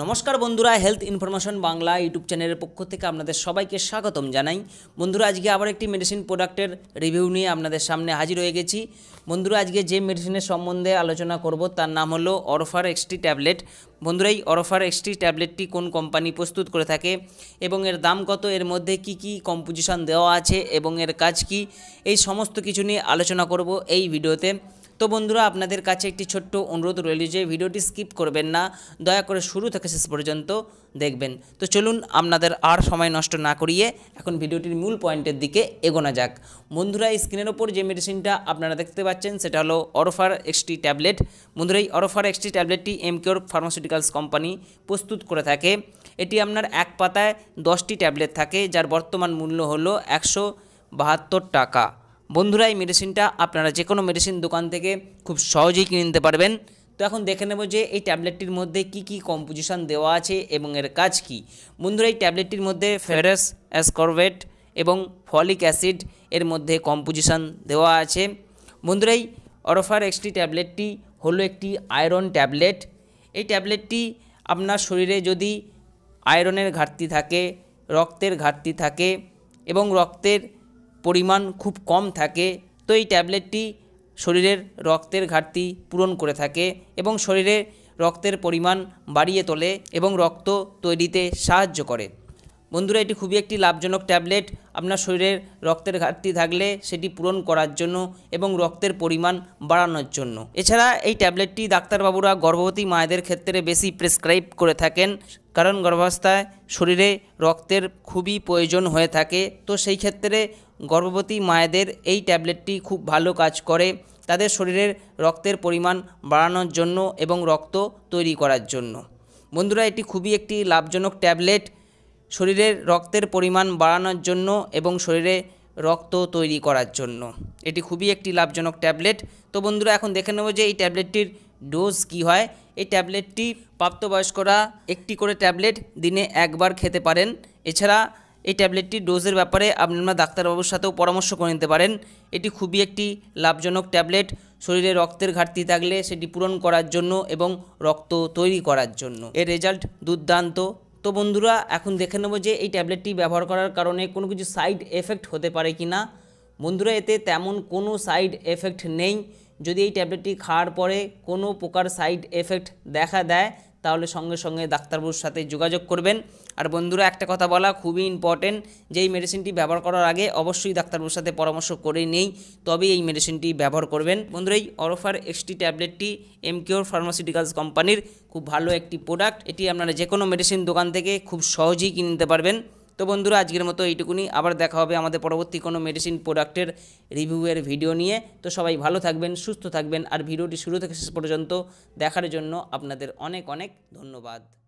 নমস্কার বন্ধুরা health information Bangla YouTube চ্যানেলের পক্ষ থেকে আপনাদের সবাইকে স্বাগতম জানাই বন্ধুরা আজকে আবার একটি মেডিসিন প্রোডাক্টের রিভিউ নিয়ে আপনাদের সামনে হাজির হয়ে গেছি বন্ধুরা আজকে যে মেডিসিনের সম্বন্ধে আলোচনা করব তার নাম হলো অরফার এক্সটি ট্যাবলেট বন্ধুরা এই অরফার এক্সটি ট্যাবলেটটি কোন কোম্পানি প্রস্তুত করে থাকে এবং এর দাম কত এর মধ্যে কি কি কম্পোজিশন দেওয়া আছে এবং এর কাজ কি এই সমস্ত কিছু নিয়ে আলোচনা করব এই ভিডিওতে তো বন্ধুরা আপনাদের কাছে একটি ছোট্ট অনুরোধ রইল যে ভিডিওটি স্কিপ করবেন না দয়া করে শুরু থেকে শেষ পর্যন্ত দেখবেন তো চলুন আপনাদের আর সময় নষ্ট না করিয়ে এখন ভিডিওটির মূল পয়েন্টের দিকে এগোনো যাক বন্ধুরা স্ক্রিনের ওপর যে মেডিসিনটা আপনারা দেখতে পাচ্ছেন সেটা হলো অরফার এক্সটি ট্যাবলেট বন্ধুরা এই অরফার এক্সটি ট্যাবলেটটি এমকিওর ফার্মাসিউটিক্যালস কোম্পানি প্রস্তুত করে থাকে এটি আপনার এক পাতায় দশটি ট্যাবলেট থাকে যার বর্তমান মূল্য হলো একশো বাহাত্তর টাকা বন্ধুরা এই মেডিসিনটা আপনারা যে কোনো মেডিসিন দোকান থেকে খুব সহজেই কিনে নিতে পারবেন তো এখন দেখে নেব যে এই ট্যাবলেটটির মধ্যে কি কি কম্পোজিশন দেওয়া আছে এবং এর কাজ কি বন্ধুরা এই ট্যাবলেটটির মধ্যে ফেরাস অ্যাসকর্ভেট এবং ফলিক অ্যাসিড এর মধ্যে কম্পোজিশন দেওয়া আছে বন্ধুরা এই অরফার এক্সটি ট্যাবলেটটি হলো একটি আয়রন ট্যাবলেট এই ট্যাবলেটটি আপনার শরীরে যদি আয়রনের ঘাটতি থাকে রক্তের ঘাটতি থাকে এবং রক্তের পরিমাণ খুব কম থাকে তো এই ট্যাবলেটটি শরীরের রক্তের ঘাটতি পূরণ করে থাকে এবং শরীরে রক্তের পরিমাণ বাড়িয়ে তোলে এবং রক্ত তৈরিতে সাহায্য করে বন্ধুরা এটি খুবই একটি লাভজনক ট্যাবলেট আপনার শরীরের রক্তের ঘাটতি থাকলে সেটি পূরণ করার জন্য এবং রক্তের পরিমাণ বাড়ানোর জন্য এছাড়া এই ট্যাবলেটটি ডাক্তারবাবুরা গর্ভবতী মায়েদের ক্ষেত্রে বেশি প্রেসক্রাইব করে থাকেন কারণ গর্ভাবস্থায় শরীরে রক্তের খুবই প্রয়োজন হয়ে থাকে তো সেই ক্ষেত্রে গর্ভবতী মায়েদের এই ট্যাবলেটটি খুব ভালো কাজ করে তাদের শরীরের রক্তের পরিমাণ বাড়ানোর জন্য এবং রক্ত তৈরি করার জন্য বন্ধুরা এটি খুবই একটি লাভজনক ট্যাবলেট শরীরের রক্তের পরিমাণ বাড়ানোর জন্য এবং শরীরে রক্ত তৈরি করার জন্য এটি খুবই একটি লাভজনক ট্যাবলেট তো বন্ধুরা এখন দেখে নেব যে এই ট্যাবলেটটির ডোজ কি হয় এই ট্যাবলেটটি প্রাপ্তবয়স্করা একটি করে ট্যাবলেট দিনে একবার খেতে পারেন এছাড়া এই ট্যাবলেটটির ডোজের ব্যাপারে আপনারা ডাক্তারবাবুর সাথেও পরামর্শ করে নিতে পারেন এটি খুবই একটি লাভজনক ট্যাবলেট শরীরে রক্তের ঘাটতি থাকলে সেটি পূরণ করার জন্য এবং রক্ত তৈরি করার জন্য এর রেজাল্ট দুর্দান্ত তো বন্ধুরা এখন দেখে নেব যে এই ট্যাবলেটটি ব্যবহার করার কারণে কোনো কিছু সাইড এফেক্ট হতে পারে কি না বন্ধুরা এতে তেমন কোনো সাইড এফেক্ট নেই যদি এই ট্যাবলেটটি খাওয়ার পরে কোনো প্রকার সাইড এফেক্ট দেখা দেয় তাহলে সঙ্গে সঙ্গে ডাক্তারবাবুর সাথে যোগাযোগ করবেন আর বন্ধুরা একটা কথা বলা খুবই ইম্পর্টেন্ট যে এই মেডিসিনটি ব্যবহার করার আগে অবশ্যই ডাক্তারবাবুর সাথে পরামর্শ করে নেই তবেই এই মেডিসিনটি ব্যবহার করবেন বন্ধুরা এই অরোফার এক্সটি ট্যাবলেটটি এমকিওর ফার্মাসিউটিক্যালস কোম্পানির খুব ভালো একটি প্রোডাক্ট এটি আপনারা যে কোনো মেডিসিন দোকান থেকে খুব সহজেই কিনতে পারবেন তো বন্ধুরা আজকের মতো এইটুকুনি আবার দেখা হবে আমাদের পরবর্তী কোনো মেডিসিন প্রোডাক্টের রিভিউয়ের ভিডিও নিয়ে তো সবাই ভালো থাকবেন সুস্থ থাকবেন আর ভিডিওটি শুরু থেকে শেষ পর্যন্ত দেখার জন্য আপনাদের অনেক অনেক ধন্যবাদ